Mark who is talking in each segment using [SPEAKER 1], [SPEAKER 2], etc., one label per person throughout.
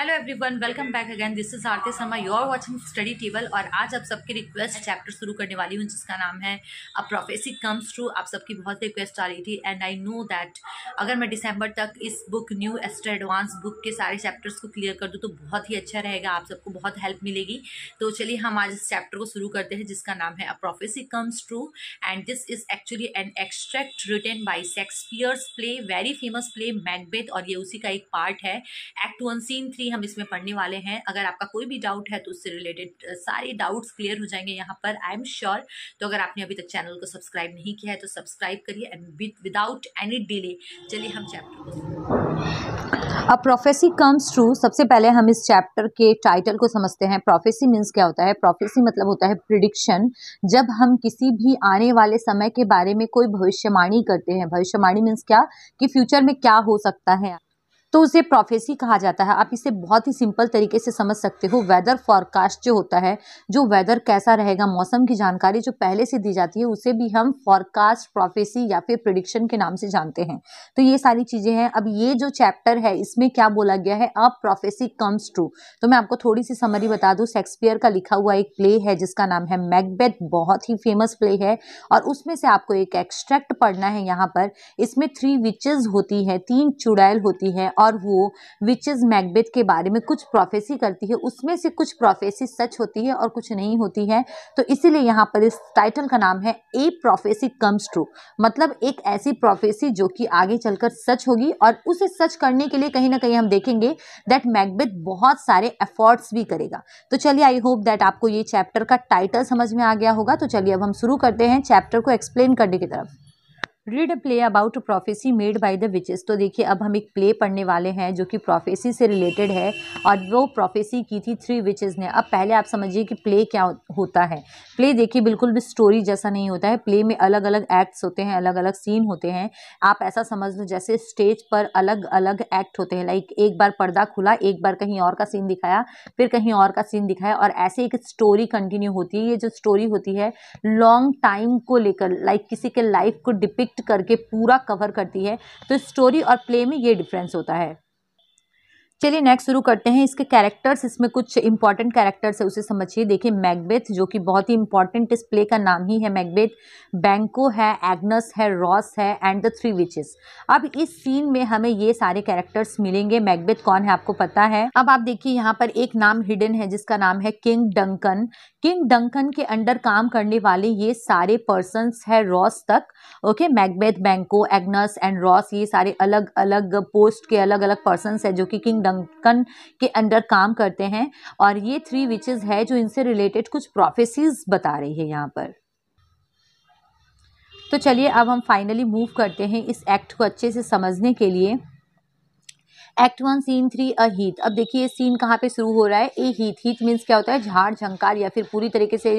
[SPEAKER 1] Hello everyone welcome back again this is Aarti Sharma you are watching study table और आज आप सबके रिक्वेस्ट चैप्टर शुरू करने वाली हूँ जिसका नाम है अ प्रोफेसी कम्स ट्रू आप सबकी बहुत रिक्वेस्ट आ रही थी एंड आई नो दैट अगर मैं दिसंबर तक इस book new extra advance book के सारे चैप्टर्स को क्लियर कर दूँ तो बहुत ही अच्छा रहेगा आप सबको बहुत हेल्प मिलेगी तो चलिए हम आज इस चैप्टर को शुरू करते हैं जिसका नाम है a prophecy comes true and this is actually an extract written by Shakespeare's play very famous play Macbeth और ये उसी का एक पार्ट है एक्ट वन सीन थ्री ही हम इसमें पढ़ने वाले हैं अगर आपका कोई भी डाउट है तो उससे रिलेटेड सारे डाउट्स क्लियर हो जाएंगे यहाँ पर आई एम श्योर तो अगर आपने अभी तक चैनल को सब्सक्राइब नहीं किया है तो सब्सक्राइब करिए एंड विदाउट एनी डिले चलिए हम चैप्टर अब प्रोफेसी कम्स ट्रू सबसे पहले हम इस चैप्टर के टाइटल को समझते हैं प्रोफेसी मीन्स क्या होता है प्रोफेसी मतलब होता है प्रिडिक्शन जब हम किसी भी आने वाले समय के बारे में कोई भविष्यवाणी करते हैं भविष्यवाणी मीन्स क्या कि फ्यूचर में क्या हो सकता है तो उसे प्रोफेसी कहा जाता है आप इसे बहुत ही सिंपल तरीके से समझ सकते हो वेदर फॉरकास्ट जो होता है जो वेदर कैसा रहेगा मौसम की जानकारी जो पहले से दी जाती है उसे भी हम फॉरकास्ट प्रोफेसी या फिर प्रिडिक्शन के नाम से जानते हैं तो ये सारी चीज़ें हैं अब ये जो चैप्टर है इसमें क्या बोला गया है अ प्रोफेसी कम्स ट्रू तो मैं आपको थोड़ी सी समरी बता दूँ शेक्सपियर का लिखा हुआ एक प्ले है जिसका नाम है मैकबेथ बहुत ही फेमस प्ले है और उसमें से आपको एक एक्सट्रैक्ट पढ़ना है यहाँ पर इसमें थ्री विचेज होती है तीन चुड़ैल होती है और वो विचेज मैकबेथ के बारे में कुछ प्रोफेसी करती है उसमें से कुछ प्रोफेसी सच होती है और कुछ नहीं होती है तो इसीलिए यहाँ पर इस टाइटल का नाम है ए प्रोफेसी कम्स ट्रू मतलब एक ऐसी प्रोफेसी जो कि आगे चलकर सच होगी और उसे सच करने के लिए कहीं ना कहीं हम देखेंगे दैट मैकबेथ बहुत सारे एफर्ट्स भी करेगा तो चलिए आई होप दैट आपको ये चैप्टर का टाइटल समझ में आ गया होगा तो चलिए अब हम शुरू करते हैं चैप्टर को एक्सप्लेन करने की तरफ read play about prophecy made by the witches तो देखिए अब हम एक प्ले पढ़ने वाले हैं जो कि प्रोफेसी से रिलेटेड है और वो प्रोफेसी की थी थ्री विचेस ने अब पहले आप समझिए कि प्ले क्या होता है प्ले देखिए बिल्कुल भी स्टोरी जैसा नहीं होता है प्ले में अलग अलग एक्ट्स होते हैं अलग अलग सीन होते हैं आप ऐसा समझ लो जैसे स्टेज पर अलग अलग एक्ट होते हैं लाइक एक बार पर्दा खुला एक बार कहीं और का सीन दिखाया फिर कहीं और का सीन दिखाया और ऐसे एक स्टोरी कंटिन्यू होती है ये जो स्टोरी होती है लॉन्ग टाइम को लेकर लाइक किसी के लाइफ को डिपिक्ट करके पूरा कवर करती है तो स्टोरी और प्ले में ये डिफरेंस होता है चलिए नेक्स्ट शुरू करते हैं इसके कैरेक्टर्स इसमें कुछ इंपॉर्टेंट कैरेक्टर्स है उसे समझिए देखिए मैगबेथ जो कि बहुत ही इंपॉर्टेंट इस प्ले का नाम ही है मैगबेथ बैंको है एग्नस है रॉस है एंड द थ्री विचेस अब इस सीन में हमें ये सारे कैरेक्टर्स मिलेंगे मैगबेथ कौन है आपको पता है अब आप देखिए यहाँ पर एक नाम हिडन है जिसका नाम है किंग डंकन किंग डंकन के अंडर काम करने वाले ये सारे पर्सन है रॉस तक ओके मैगबेथ बैंको एग्नस एंड रॉस ये सारे अलग अलग पोस्ट के अलग अलग पर्सन है जो कि किंग डंकन के अंडर काम करते हैं और ये थ्री विचेज़ है जो इनसे रिलेटेड कुछ प्रोफेसीज बता रही है यहाँ पर तो चलिए अब हम फाइनली मूव करते हैं इस एक्ट को अच्छे से समझने के लिए act one scene three a heath अब देखिए सीन कहाँ पे शुरू हो रहा है ए हीथ हीथ मीन्स क्या होता है झाड़ झंकार या फिर पूरी तरीके से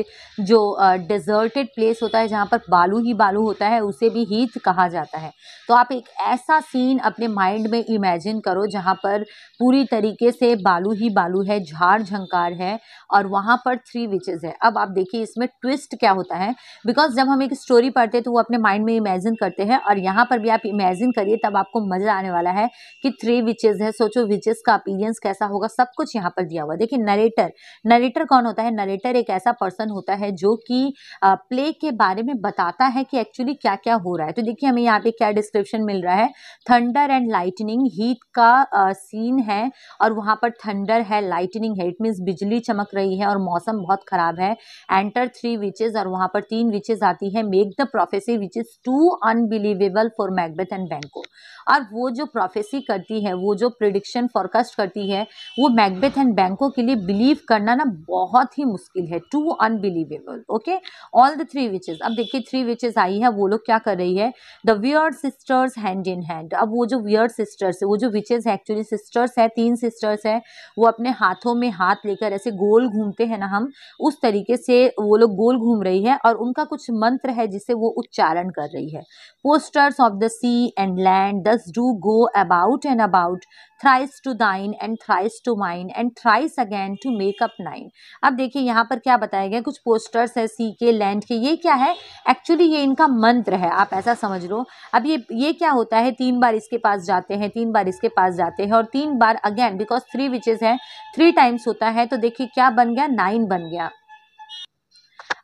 [SPEAKER 1] जो डिजर्टेड प्लेस होता है जहाँ पर बालू ही बालू होता है उसे भी हीथ कहा जाता है तो आप एक ऐसा सीन अपने माइंड में इमेजिन करो जहाँ पर पूरी तरीके से बालू ही बालू है झाड़ झंकार है और वहाँ पर थ्री विचेज़ है अब आप देखिए इसमें ट्विस्ट क्या होता है बिकॉज जब हम एक स्टोरी पढ़ते हैं तो वो अपने माइंड में इमेजिन करते हैं और यहाँ पर भी आप इमेजिन करिए तब आपको मज़ा आने वाला है कि थ्री विच विचेज है सोचो विचेज का अपीरियंस कैसा होगा सब कुछ यहाँ पर दिया हुआ है देखिए नरेटर नरेटर कौन होता है नरेटर एक ऐसा पर्सन होता है जो कि प्ले के बारे में बताता है कि एक्चुअली क्या क्या हो रहा है तो देखिए हमें यहाँ पे क्या डिस्क्रिप्शन मिल रहा है थंडर एंड लाइटनिंग हीट का सीन uh, है और वहाँ पर थंडर है लाइटनिंग है इट मीन्स बिजली चमक रही है और मौसम बहुत ख़राब है एंटर थ्री विचेज और वहाँ पर तीन विचेज आती है make the prophecy which is too unbelievable for Macbeth and Banquo और वो जो प्रोफेसी करती है वो वो जो प्रिडिक्शन फॉरकास्ट करती है वो मैकबेथ एंड बैंकों के लिए बिलीव करना ना बहुत ही मुश्किल है too unbelievable okay all the three witches अब देखिए थ्री विचेज आई है वो लोग क्या कर रही है the weird sisters hand in hand अब वो जो वियर्ड सिस्टर्स है वो जो विचेज है एक्चुअली सिस्टर्स है तीन सिस्टर्स है वो अपने हाथों में हाथ लेकर ऐसे गोल घूमते हैं ना हम उस तरीके से वो लोग गोल घूम रही है और उनका कुछ मंत्र है जिसे वो उच्चारण कर रही है posters of the sea and land thus do go about and about out thrice to thine and thrice to mine and thrice again to make up nine अब देखिए यहाँ पर क्या बताया गया कुछ पोस्टर्स है सी के लैंड के ये क्या है एक्चुअली ये इनका मंत्र है आप ऐसा समझ लो अब ये ये क्या होता है तीन बार इसके पास जाते हैं तीन बार इसके पास जाते हैं और तीन बार अगेन बिकॉज थ्री विचेज है थ्री टाइम्स होता है तो देखिए क्या बन गया नाइन बन गया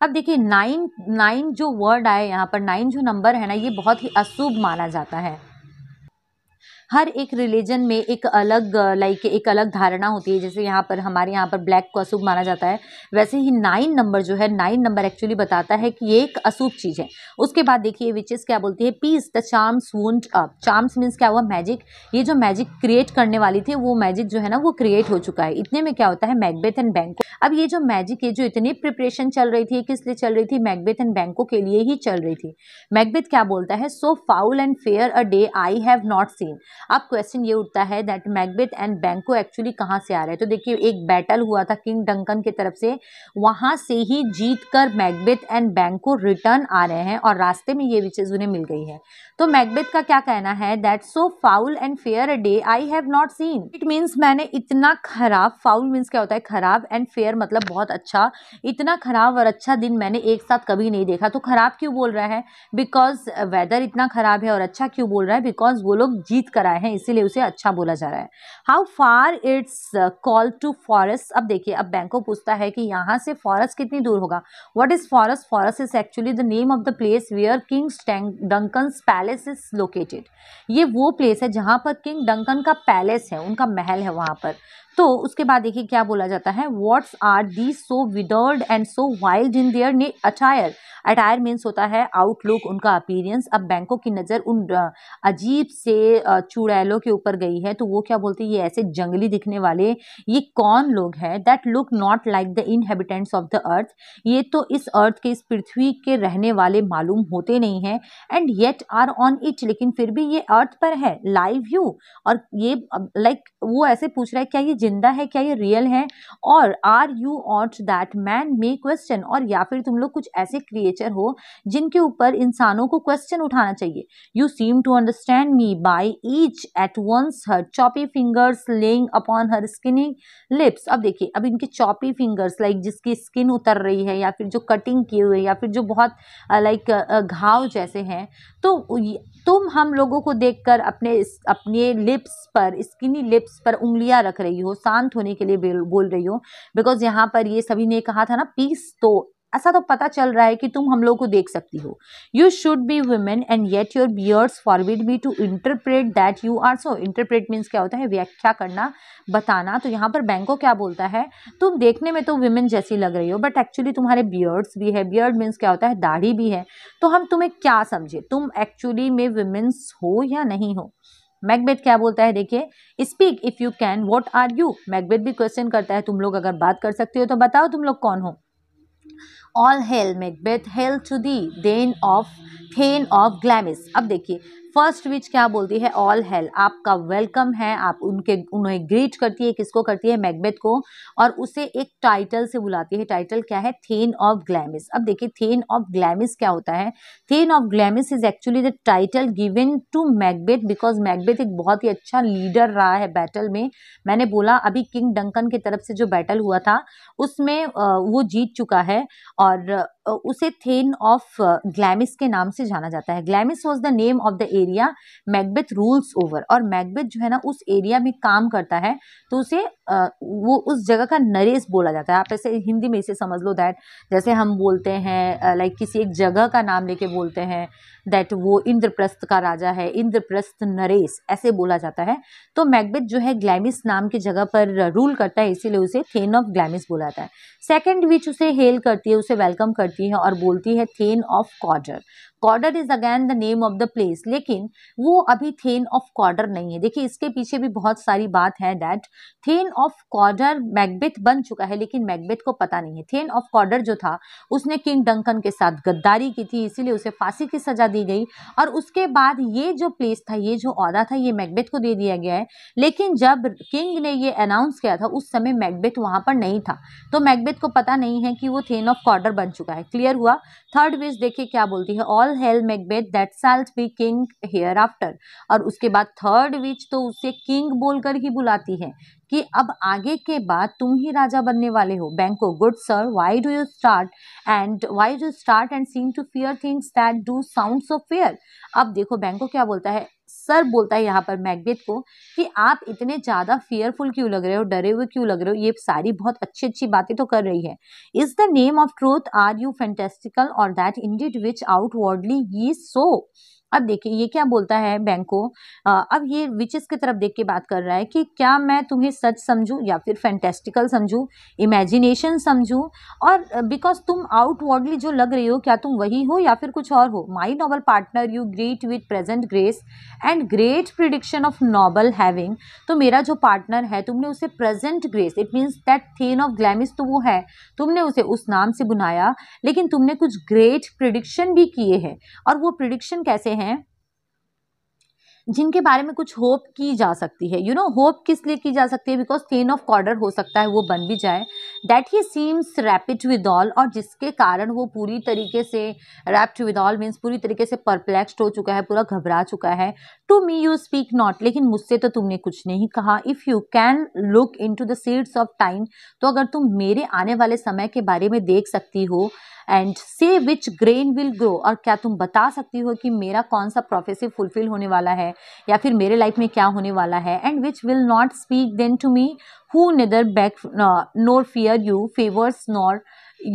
[SPEAKER 1] अब देखिए नाइन नाइन जो वर्ड आए यहाँ पर नाइन जो नंबर है ना ये बहुत ही अशुभ माना जाता है हर एक रिलीजन में एक अलग लाइक एक अलग धारणा होती है जैसे यहाँ पर हमारे यहाँ पर ब्लैक को अशुभ माना जाता है वैसे ही नाइन नंबर जो है नाइन नंबर एक्चुअली बताता है कि ये एक अशुभ चीज़ है उसके बाद देखिए विचेस क्या बोलती है peace the charms wound up charms means क्या हुआ मैजिक ये जो मैजिक क्रिएट करने वाली थी वो मैजिक जो है ना वो क्रिएट हो चुका है इतने में क्या होता है मैगबेथ एंड बैंको अब ये जो मैजिक है जो इतनी प्रिपरेशन चल रही थी किस लिए चल रही थी मैगबेथ एंड बैंको के लिए ही चल रही थी मैगबेथ क्या बोलता है so foul and fair a day I have not seen अब क्वेश्चन ये उठता है that Macbeth and Banquo actually कहाँ से आ रहे हैं तो देखिए एक बैटल हुआ था किंग डंकन की तरफ से वहाँ से ही जीत कर मैकबेथ एंड बैंको रिटर्न आ रहे हैं और रास्ते में ये विचेज उन्हें मिल गई है तो मैकबेथ का क्या कहना है that so foul and fair day I have not seen it means मैंने इतना खराब फाउल मीन्स क्या होता है खराब एंड फेयर मतलब बहुत अच्छा इतना खराब और अच्छा दिन मैंने एक साथ कभी नहीं देखा तो खराब क्यों बोल रहा है बिकॉज वेदर इतना खराब है और अच्छा क्यों बोल रहा है बिकॉज वो लोग जीत कर आए हैं इसीलिए उसे अच्छा बोला जा रहा है how far it's call to forest अब देखिए अब बैंक पूछता है कि यहाँ से फॉरेस्ट कितनी दूर होगा what is forest forest is actually the name of the place where King's Duncan's palace is located ये वो प्लेस है जहाँ पर किंग डंकन का पैलेस है उनका महल है वहाँ पर तो उसके बाद देखिए क्या बोला जाता है what's are the so withered and so wild in their ने अटायर अटायर मीन्स होता है आउटलुक उनका अपीरियंस अब बैंकों की नज़र उन अजीब से चुड़ैलों के ऊपर गई है तो वो क्या बोलते हैं ये ऐसे जंगली दिखने वाले ये कौन लोग हैं that look not like the inhabitants of the earth ये तो इस अर्थ के इस पृथ्वी के रहने वाले मालूम होते नहीं हैं and yet are on it लेकिन फिर भी ये अर्थ पर है लाइव यू और ये लाइक like, वो ऐसे पूछ रहा है क्या ये जिंदा है क्या ये रियल है और are you aught that man may question और या फिर तुम लोग कुछ ऐसे क्रिएचर हो जिनके ऊपर इंसानों को क्वेश्चन उठाना चाहिए you seem to understand me by each at once her choppy fingers laying upon her skinny lips अब देखिए अब इनके चॉपी फिंगर्स लाइक जिसकी स्किन उतर रही है या फिर जो कटिंग किए हुए या फिर जो बहुत लाइक uh, uh, uh, घाव जैसे हैं तो तुम हम लोगों को देखकर अपने अपने लिप्स पर स्किनी लिप्स पर उंगलियां रख रही हो शांत होने के लिए बोल रही हो बिकॉज यहाँ पर ये सभी ने कहा था ना पीस तो ऐसा तो पता चल रहा है कि तुम हम लोग को देख सकती हो you should be women and yet your beards forbid be to interpret that you are so interpret means क्या होता है व्याख्या करना बताना तो यहाँ पर बैंको क्या बोलता है तुम देखने में तो वुमेन जैसी लग रही हो बट एक्चुअली तुम्हारे बियर्ड्स भी है बियर्ड मीन्स क्या होता है दाढ़ी भी है तो हम तुम्हें क्या समझे तुम एक्चुअली में वुमेन्स हो या नहीं हो मैकबेथ क्या बोलता है देखिए speak if you can what are you Macbeth भी क्वेश्चन करता है तुम लोग अगर बात कर सकते हो तो बताओ तुम लोग कौन हो all hail Macbeth hail to thee thane of thane of Glamis अब देखिए फर्स्ट विच क्या बोलती है ऑल हेल आपका वेलकम है आप उनके उन्हें ग्रीट करती है किसको करती है मैकबेथ को और उसे एक टाइटल से बुलाती है टाइटल क्या है थेन ऑफ ग्लैमिस अब देखिए थेन ऑफ ग्लैमिस क्या होता है thane of Glamis is actually the title given to Macbeth because Macbeth एक बहुत ही अच्छा लीडर रहा है बैटल में मैंने बोला अभी किंग डंकन की तरफ से जो बैटल हुआ था उसमें वो जीत चुका है और उसे थेन ऑफ ग्लैमिस के नाम से जाना जाता है Glamis was the name of the area Macbeth rules over और मैकबेथ जो है ना उस एरिया में काम करता है तो उसे वो उस जगह का नरेस बोला जाता है आप ऐसे हिंदी में इसे समझ लो दैट जैसे हम बोलते हैं लाइक किसी एक जगह का नाम लेके बोलते हैं दैट वो इंद्रप्रस्थ का राजा है इंद्रप्रस्थ नरेश ऐसे बोला जाता है तो मैकबेथ जो है ग्लैमिस नाम की जगह पर रूल करता है इसीलिए उसे थेन ऑफ ग्लैमिस बोला जाता है सेकेंड विच उसे हेल करती है उसे वेलकम करती है और बोलती है thane of Cawdor Cawdor is again the name of the place लेकिन वो अभी थेन ऑफ कॉर्डर नहीं है देखिए इसके पीछे भी बहुत सारी बात है that thane of Cawdor Macbeth बन चुका है लेकिन मैकबेथ को पता नहीं है थेन ऑफ कॉर्डर जो था उसने किंग डंकन के साथ गद्दारी की थी इसीलिए उसे फांसी की सजा दी दी गई और उसके बाद ये जो प्लेस था ये जो अहदा था ये मैकबेथ को दे दिया गया है लेकिन जब किंग ने ये अनाउंस किया था उस समय मैकबेथ वहाँ पर नहीं था तो मैकबेथ को पता नहीं है कि वो थेन ऑफ कॉर्डर बन चुका है क्लियर हुआ थर्ड विश देखिए क्या बोलती है all hail Macbeth that shalt be king hereafter और उसके बाद थर्ड विच तो उसे किंग बोलकर ही बुलाती है कि अब आगे के बाद तुम ही राजा बनने वाले हो Banquo good sir why do you start and why do start and seem to fear things that do sound so fair अब देखो बैंको क्या बोलता है सर बोलता है यहाँ पर मैकबेथ को कि आप इतने ज़्यादा फियरफुल क्यों लग रहे हो डरे हुए क्यों लग रहे हो ये सारी बहुत अच्छी अच्छी बातें तो कर रही है is the name of truth are you fantastical और that indeed which outwardly ye show अब देखिए ये क्या बोलता है बैंक को अब ये विचेस की तरफ देख के बात कर रहा है कि क्या मैं तुम्हें सच समझूं या फिर फैंटेस्टिकल समझूं इमेजिनेशन समझूं और बिकॉज तुम आउटवर्डली जो लग रही हो क्या तुम वही हो या फिर कुछ और हो my noble partner you greet with present grace and great prediction of noble having तो मेरा जो पार्टनर है तुमने उसे present grace it means that thane of Glamis तो वो है तुमने उसे उस नाम से बुनाया लेकिन तुमने कुछ ग्रेट प्रिडिक्शन भी किए हैं और वो प्रिडिक्शन कैसे हैं जिनके बारे में कुछ होप की जा सकती है यू नो होप किस लिए की जा सकती है बिकॉज चेन ऑफ कॉर्डर हो सकता है वो बन भी जाए that he seems rapt withal और जिसके कारण वो पूरी तरीके से रैप्ड विद ऑल मीन्स पूरी तरीके से परप्लेक्सड हो चुका है पूरा घबरा चुका है to me you speak not लेकिन मुझसे तो तुमने कुछ नहीं कहा if you can look into the seeds of time तो अगर तुम मेरे आने वाले समय के बारे में देख सकती हो एंड से विच ग्रेन विल ग्रो और क्या तुम बता सकती हो कि मेरा कौन सा प्रोफेसिव फुलफिल होने वाला है या फिर मेरे लाइफ में क्या होने वाला है and which will not speak then to me who neither beg nor fear you favours nor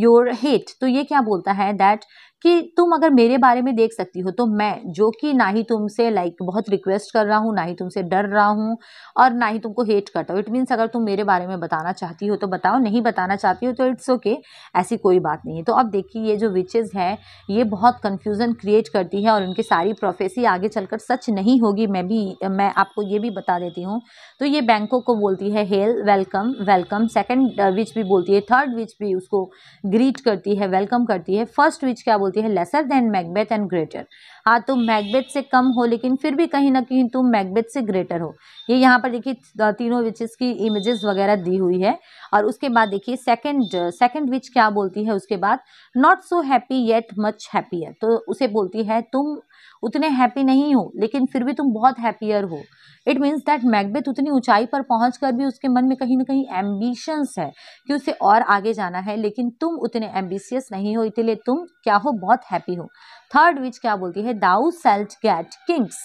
[SPEAKER 1] your hate तो ये क्या बोलता है दैट कि तुम अगर मेरे बारे में देख सकती हो तो मैं जो कि ना ही तुमसे लाइक like, बहुत रिक्वेस्ट कर रहा हूँ ना ही तुमसे डर रहा हूँ और ना ही तुमको हेट करता हूँ इट मीन्स अगर तुम मेरे बारे में बताना चाहती हो तो बताओ नहीं बताना चाहती हो तो इट्स ओके okay, ऐसी कोई बात नहीं है तो अब देखिए ये जो विचेज़ हैं ये बहुत कन्फ्यूज़न क्रिएट करती है और उनकी सारी प्रोफेसी आगे चलकर सच नहीं होगी मैं भी मैं आपको ये भी बता देती हूँ तो ये बैंकों को बोलती है hail welcome welcome second witch भी बोलती है थर्ड विच भी उसको ग्रीट करती है वेलकम करती है फर्स्ट विच क्या बोलती होती है lesser than Macbeth and greater हाँ तुम तो मैकबेथ से कम हो लेकिन फिर भी कहीं ना कहीं तुम मैकबेथ से ग्रेटर हो ये यहाँ पर देखिए तीनों विचेस की इमेजेस वगैरह दी हुई है और उसके बाद देखिए सेकंड सेकंड विच क्या बोलती है उसके बाद not so happy yet much happy तो उसे बोलती है तुम उतने हैप्पी नहीं हो लेकिन फिर भी तुम बहुत हैप्पियर हो इट मीन्स दैट मैकबेथ उतनी ऊंचाई पर पहुँच कर भी उसके मन में कहीं ना कहीं एम्बिशंस है कि उसे और आगे जाना है लेकिन तुम उतने एम्बिशियस नहीं हो इसलिए तुम क्या हो बहुत हैप्पी हो थर्ड विच क्या बोलती है दाउ सेल्ट गैट किंग्स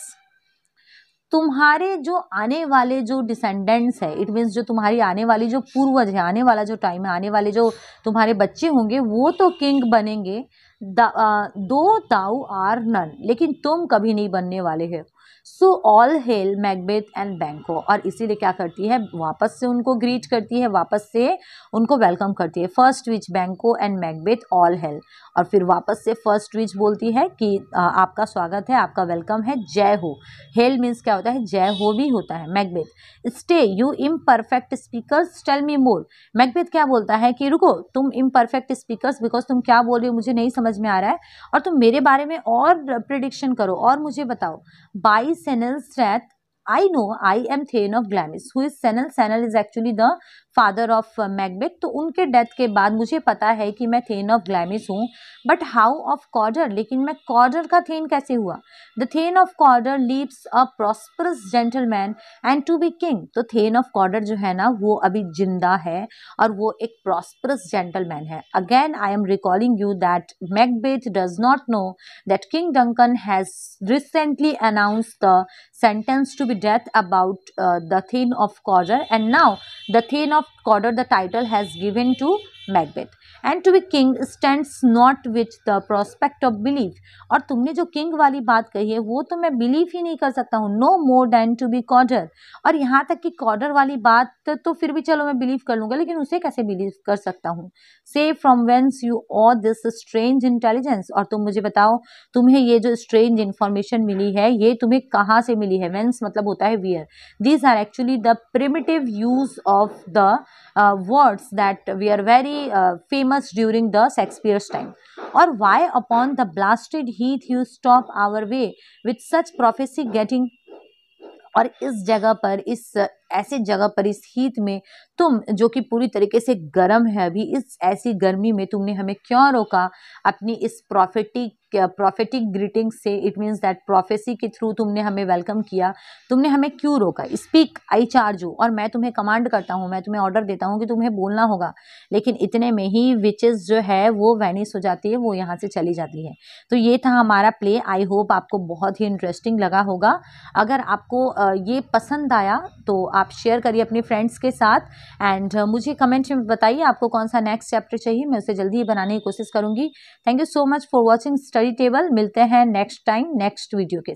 [SPEAKER 1] तुम्हारे जो आने वाले जो डिसेंडेंट्स है इट मीन्स जो तुम्हारी आने वाली जो पूर्वज है आने वाला जो टाइम है आने वाले जो तुम्हारे बच्चे होंगे वो तो किंग बनेंगे दो ताऊ आर नन लेकिन तुम कभी नहीं बनने वाले हो so all hail Macbeth and Banquo और इसीलिए क्या करती है वापस से उनको ग्रीट करती है वापस से उनको वेलकम करती है फर्स्ट विच बैंको एंड मैकबेथ ऑल हेल और फिर वापस से फर्स्ट विच बोलती है कि आपका स्वागत है आपका वेलकम है जय हो हेल मीन्स क्या होता है जय हो भी होता है Macbeth stay you imperfect speaker tell me more Macbeth क्या बोलता है कि रुको तुम इम परफेक्ट स्पीकर बिकॉज तुम क्या बोल रहे हो मुझे नहीं समझ में आ रहा है और तुम मेरे बारे में और प्रिडिक्शन करो और मुझे बताओ बाईस Senel's wrath I know I am thane of Glamis who is Sinel Sinel is actually the father of Macbeth तो उनके डेथ के बाद मुझे पता है कि मैं थेन ऑफ ग्लैमिस हूँ बट हाउ ऑफ कॉर्डर लेकिन मैं कॉर्डर का थेन कैसे हुआ the thane of Cawdor lives a prosperous gentleman and to be king तो थेन ऑफ कॉर्डर जो है ना वो अभी जिंदा है और वो एक प्रॉस्परस जेंटलमैन है again I am recalling you that Macbeth does not know that king Duncan has recently announce the sentence to be death about uh, the theme of Cawdor and now the theme of Cawdor the title has given to Macbeth. And to be king stands not which the prospect of believe और तुमने जो king वाली बात कही है वो तो मैं बिलीव ही नहीं कर सकता हूँ no more than to be Cawdor और यहाँ तक कि कॉर्डर वाली बात तो फिर भी चलो मैं बिलीव कर लूँगा लेकिन उसे कैसे बिलीव कर सकता हूँ say from whence you all this strange intelligence और तुम मुझे बताओ तुम्हें ये जो स्ट्रेंज इन्फॉर्मेशन मिली है ये तुम्हें कहाँ से मिली है वेंस मतलब होता है where these are actually the primitive use of the words that we are very famous during the Shakespeare's time? Or why upon the blasted heath you stop our way with such prophecy getting or is Jagapar, is, ऐसे जगह पर इस हीत में तुम जो कि पूरी तरीके से गर्म है अभी इस ऐसी गर्मी में तुमने हमें क्यों रोका अपनी इस प्रॉफिटिक प्रॉफिटिक ग्रीटिंग से इट मीन्स दैट प्रोफेसी के थ्रू तुमने हमें वेलकम किया तुमने हमें क्यों रोका स्पीक आई चार्ज यू और मैं तुम्हें कमांड करता हूँ मैं तुम्हें ऑर्डर देता हूँ कि तुम्हें बोलना होगा लेकिन इतने में ही विचेस जो है वो वैनिस हो जाती है वो यहाँ से चली जाती है तो ये था हमारा प्ले आई होप आपको बहुत ही इंटरेस्टिंग लगा होगा अगर आपको ये पसंद आया तो आप शेयर करिए अपने फ्रेंड्स के साथ एंड uh, मुझे कमेंट में बताइए आपको कौन सा नेक्स्ट चैप्टर चाहिए मैं उसे जल्दी ही बनाने की कोशिश करूँगी thank you so much for watching study table मिलते हैं नेक्स्ट टाइम नेक्स्ट वीडियो के